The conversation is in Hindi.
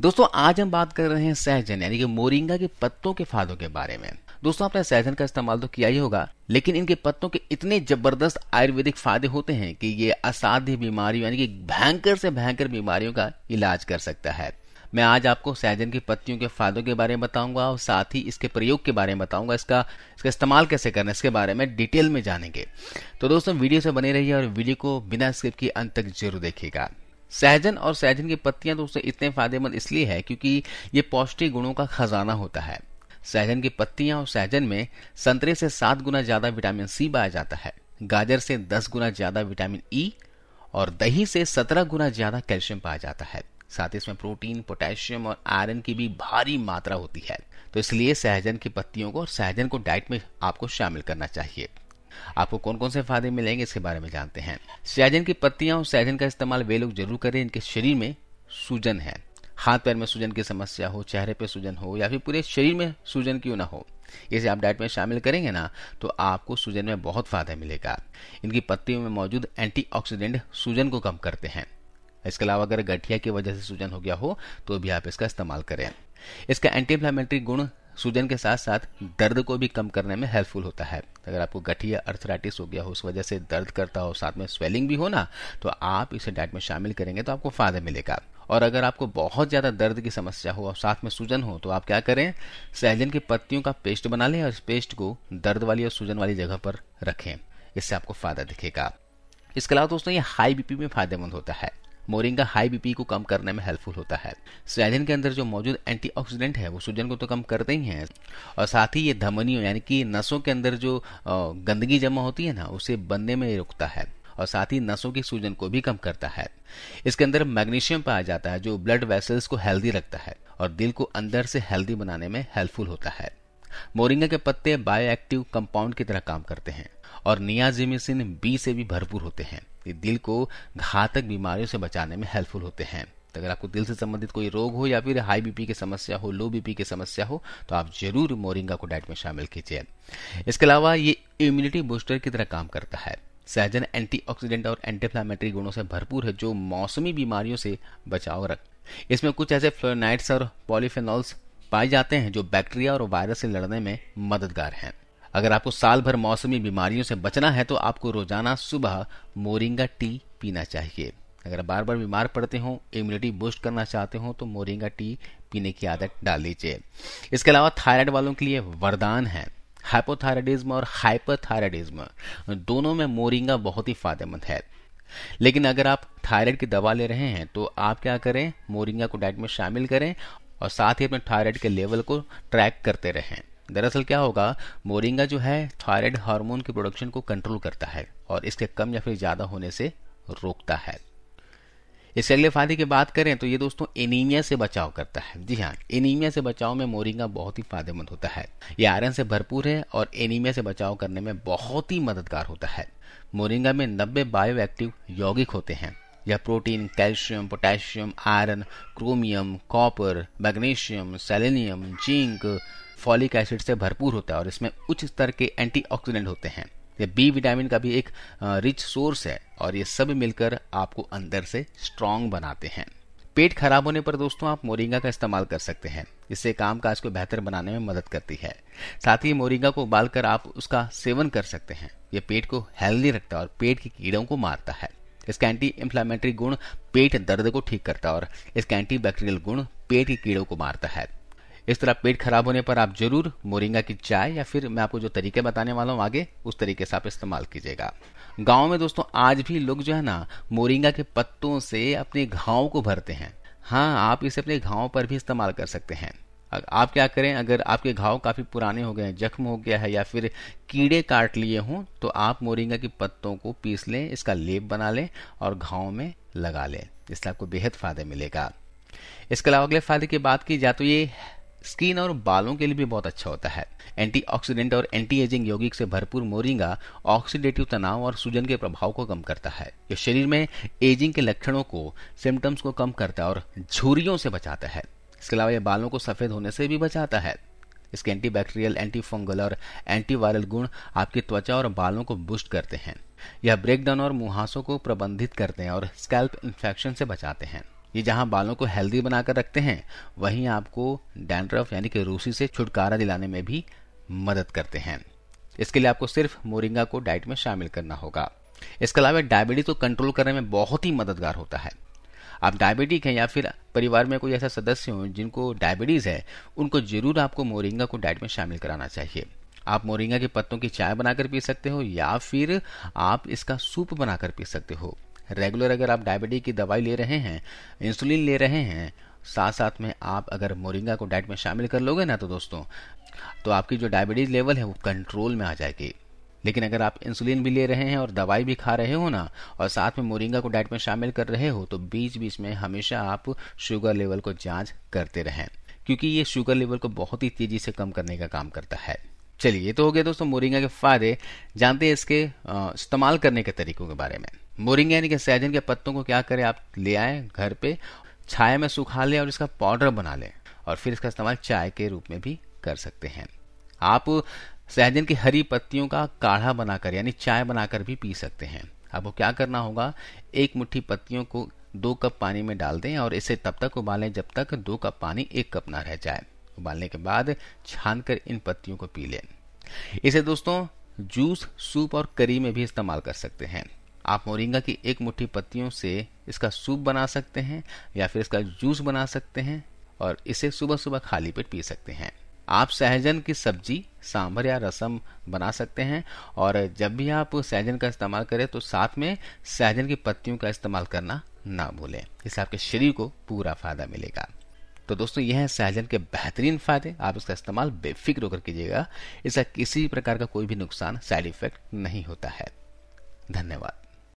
दोस्तों आज हम बात कर रहे हैं सहजन यानी कि मोरिंगा के पत्तों के फायदों के बारे में दोस्तों आपने सहजन का इस्तेमाल तो किया ही होगा लेकिन इनके पत्तों के इतने जबरदस्त आयुर्वेदिक फायदे होते हैं कि ये असाध्य बीमारियों यानी कि भयंकर से भयंकर बीमारियों का इलाज कर सकता है मैं आज आपको सहजन की पत्तियों के फायदों के बारे में बताऊंगा और साथ ही इसके प्रयोग के बारे में बताऊंगा इसका इसका इस्तेमाल कैसे करना है इसके बारे में डिटेल में जानेंगे तो दोस्तों वीडियो से बने रहिए और वीडियो को बिना स्क्रिप्ट के अंत तक जरूर देखिएगा सहजन और सहजन की पत्तियां तो उससे इतने फायदेमंद इसलिए है क्योंकि ये पौष्टिक गुणों का खजाना होता है सहजन की पत्तियां और सहजन में संतरे से सात गुना ज्यादा विटामिन सी पाया जाता है गाजर से दस गुना ज्यादा विटामिन ई और दही से सत्रह गुना ज्यादा कैल्शियम पाया जाता है साथ ही इसमें प्रोटीन पोटेशियम और आयरन की भी भारी मात्रा होती है तो इसलिए सहजन की पत्तियों को और सहजन को डाइट में आपको शामिल करना चाहिए आपको कौन कौन से फायदे मिलेंगे इसके बारे में जानते हैं सियाजन की पत्तियां और सियाजन का इस्तेमाल वे लोग जरूर करें इनके शरीर में सूजन है हाथ पैर में सूजन की समस्या हो चेहरे पे सूजन हो या फिर पूरे शरीर में सूजन क्यों ना हो इसे आप डाइट में शामिल करेंगे ना तो आपको सूजन में बहुत फायदा मिलेगा इनकी पत्तियों में मौजूद एंटीऑक्सीडेंट सूजन को कम करते हैं इसके अलावा अगर गठिया की वजह से सूजन हो गया हो तो भी आप इसका इस्तेमाल करें इसका एंटी इंफ्लामेटरी गुण सूजन के साथ साथ दर्द को भी कम करने में हेल्पफुल होता है अगर आपको गठिया अर्थराइटिस हो गया हो उस वजह से दर्द करता हो साथ में स्वेलिंग भी हो ना तो आप इसे डाइट में शामिल करेंगे तो आपको फायदा मिलेगा और अगर आपको बहुत ज़्यादा दर्द की समस्या हो और साथ में सूजन हो तो आप क्या करें सहजन की पत्तियों का पेस्ट बना लें और इस पेस्ट को दर्द वाली और सूजन वाली जगह पर रखें इससे आपको फायदा दिखेगा इसके अलावा दोस्तों ये हाई बीपी में फायदेमंद होता है मोरिंगा हाई बीपी को कम करने में हेल्पफुल होता है सेलिन के अंदर जो मौजूद एंटीऑक्सीडेंट है वो सूजन को तो कम करते ही हैं और साथ ही ये धमनियों यानी कि नसों के अंदर जो गंदगी जमा होती है ना उसे बनने में रुकता है और साथ ही नसों की सूजन को भी कम करता है इसके अंदर मैग्नीशियम पाया जाता है जो ब्लड वेसल्स को हेल्दी रखता है और दिल को अंदर से हेल्दी बनाने में हेल्पफुल होता है मोरिंगा के पत्ते बायोएक्टिव कंपाउंड की तरह काम करते हैं और नियाजिमिसिन बी से भी भरपूर होते हैं ये दिल को घातक बीमारियों से बचाने में हेल्पफुल होते हैं तो अगर आपको दिल से संबंधित कोई रोग हो या फिर हाई बीपी की समस्या हो लो बीपी की समस्या हो तो आप जरूर मोरिंगा को डाइट में शामिल कीजिए इसके अलावा ये इम्यूनिटी बूस्टर की तरह काम करता है सहजन एंटीऑक्सीडेंट और एंटीफ्लामेटरी गुणों से भरपूर है जो मौसमी बीमारियों से बचाव रख इसमें कुछ ऐसे फ्लोनाइट्स और पॉलीफेनॉल्स पाए जाते हैं जो बैक्टीरिया और वायरस से लड़ने में मददगार हैं अगर आपको साल भर मौसमी बीमारियों से बचना है तो आपको रोजाना सुबह मोरिंगा टी पीना चाहिए अगर बार बार बीमार पड़ते हो इम्यूनिटी बूस्ट करना चाहते हो तो मोरिंगा टी पीने की आदत डाल लीजिए इसके अलावा थायराइड वालों के लिए वरदान है हाइपोथायराइडिज्म और हाइपरथायराइडिज्म दोनों में मोरिंगा बहुत ही फायदेमंद है लेकिन अगर आप थायराइड की दवा ले रहे हैं तो आप क्या करें मोरिंगा को डाइट में शामिल करें और साथ ही अपने थायराइड के लेवल को ट्रैक करते रहें दरअसल क्या होगा मोरिंगा जो है थायराइड हार्मोन के प्रोडक्शन को कंट्रोल करता है और इसके कम या फिर ज़्यादा होने से रोकता है इसके अगले फायदे की बात करें तो ये दोस्तों एनीमिया से बचाव करता है जी हाँ एनीमिया से बचाव में मोरिंगा बहुत ही फायदेमंद होता है ये आयरन से भरपूर है और एनीमिया से बचाव करने में बहुत ही मददगार होता है मोरिंगा में नब्बे बायो एक्टिव यौगिक होते हैं यह protein calcium potassium iron chromium copper magnesium selenium zinc folic acid से भरपूर होता है और इसमें उच्च स्तर के एंटीऑक्सीडेंट होते हैं ये बी विटामिन का भी एक रिच सोर्स है और ये सब मिलकर आपको अंदर से स्ट्रांग बनाते हैं पेट खराब होने पर दोस्तों आप मोरिंगा का इस्तेमाल कर सकते हैं इससे काम काज को बेहतर बनाने में मदद करती है साथ ही मोरिंगा को उबालकर आप उसका सेवन कर सकते हैं यह पेट को हेल्दी रखता है और पेट के कीड़ों को मारता है इसका एंटी इंफ्लामेटरी गुण पेट दर्द को ठीक करता है और इसका एंटी बैक्टीरियल गुण पेट के कीड़ों को मारता है इस तरह पेट खराब होने पर आप जरूर मोरिंगा की चाय या फिर मैं आपको जो तरीके बताने वाला हूँ आगे उस तरीके से आप इस्तेमाल कीजिएगा गाँव में दोस्तों आज भी लोग जो है ना मोरिंगा के पत्तों से अपने घाव को भरते हैं हाँ आप इसे अपने घाव पर भी इस्तेमाल कर सकते हैं आप क्या करें अगर आपके घाव काफ़ी पुराने हो गए हैं जख्म हो गया है या फिर कीड़े काट लिए हों तो आप मोरिंगा के पत्तों को पीस लें इसका लेप बना लें और घाव में लगा लें इससे आपको बेहद फ़ायदा मिलेगा इसके अलावा अगले फ़ायदे की बात की जाए तो ये स्किन और बालों के लिए भी बहुत अच्छा होता है एंटीऑक्सीडेंट और एंटी एजिंग यौगिक से भरपूर मोरिंगा ऑक्सीडेटिव तनाव और सूजन के प्रभाव को कम करता है यह शरीर में एजिंग के लक्षणों को सिम्टम्स को कम करता है और झुरियों से बचाता है इसके अलावा यह बालों को सफेद होने से भी बचाता है इसके एंटीबैक्टीरियल एंटीफंगल और एंटीवायरल गुण आपकी त्वचा और बालों को बूस्ट करते हैं यह ब्रेकडाउन और मुहासों को प्रबंधित करते हैं और स्कैल्प इन्फेक्शन से बचाते हैं ये जहां बालों को हेल्दी बनाकर रखते हैं वहीं आपको डैंड्रफ यानी कि रूसी से छुटकारा दिलाने में भी मदद करते हैं इसके लिए आपको सिर्फ मोरिंगा को डाइट में शामिल करना होगा इसके अलावा डायबिटीज को कंट्रोल करने में बहुत ही मददगार होता है आप डायबिटिक हैं या फिर परिवार में कोई ऐसा सदस्य हो जिनको डायबिटीज़ है उनको जरूर आपको मोरिंगा को डाइट में शामिल कराना चाहिए आप मोरिंगा के पत्तों की चाय बनाकर पी सकते हो या फिर आप इसका सूप बनाकर पी सकते हो रेगुलर अगर आप डायबिटीज की दवाई ले रहे हैं इंसुलिन ले रहे हैं साथ साथ में आप अगर मोरिंगा को डाइट में शामिल कर लोगे ना तो दोस्तों तो आपकी जो डायबिटीज लेवल है वो कंट्रोल में आ जाएगी लेकिन अगर आप इंसुलिन भी ले रहे हैं और दवाई भी खा रहे हो ना और साथ में मोरिंगा को डाइट में शामिल कर रहे हो तो बीच बीच में हमेशा आप शुगर लेवल को जांच करते रहें क्योंकि ये शुगर लेवल को बहुत ही तेजी से कम करने का काम करता है चलिए ये तो हो गया दोस्तों मोरिंगा के फायदे जानते हैं इसके इस्तेमाल करने के तरीकों के बारे में मोरिंगा यानी कि सहजन के पत्तों को क्या करें आप ले आए घर पे छाया में सुखा लें और इसका पाउडर बना लें और फिर इसका इस्तेमाल चाय के रूप में भी कर सकते हैं आप सहजन की हरी पत्तियों का काढ़ा बनाकर यानी चाय बनाकर भी पी सकते हैं आपको क्या करना होगा एक मुट्ठी पत्तियों को दो कप पानी में डाल दें और इसे तब तक उबालें जब तक दो कप पानी एक कप ना रह जाए उबालने के बाद छानकर इन पत्तियों को पी लें इसे दोस्तों जूस सूप और करी में भी इस्तेमाल कर सकते हैं आप मोरिंगा की एक मुट्ठी पत्तियों से इसका सूप बना सकते हैं या फिर इसका जूस बना सकते हैं और इसे सुबह सुबह खाली पेट पी सकते हैं आप सहजन की सब्जी सांभर या रसम बना सकते हैं और जब भी आप सहजन का इस्तेमाल करें तो साथ में सहजन की पत्तियों का इस्तेमाल करना ना भूलें इससे आपके शरीर को पूरा फायदा मिलेगा तो दोस्तों यह है सहजन के बेहतरीन फायदे आप इसका इस्तेमाल बेफिक्र होकर कीजिएगा इसका किसी प्रकार का कोई भी नुकसान साइड इफेक्ट नहीं होता है धन्यवाद